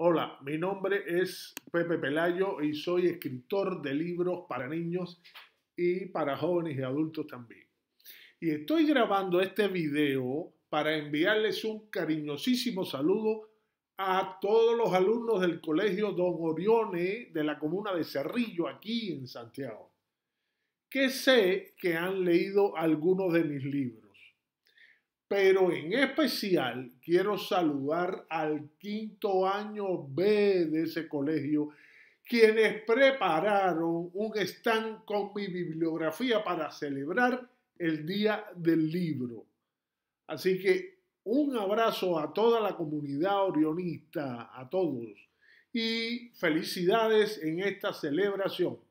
Hola, mi nombre es Pepe Pelayo y soy escritor de libros para niños y para jóvenes y adultos también. Y estoy grabando este video para enviarles un cariñosísimo saludo a todos los alumnos del Colegio Don Orione de la comuna de Cerrillo, aquí en Santiago, que sé que han leído algunos de mis libros pero en especial quiero saludar al quinto año B de ese colegio, quienes prepararon un stand con mi bibliografía para celebrar el Día del Libro. Así que un abrazo a toda la comunidad orionista, a todos, y felicidades en esta celebración.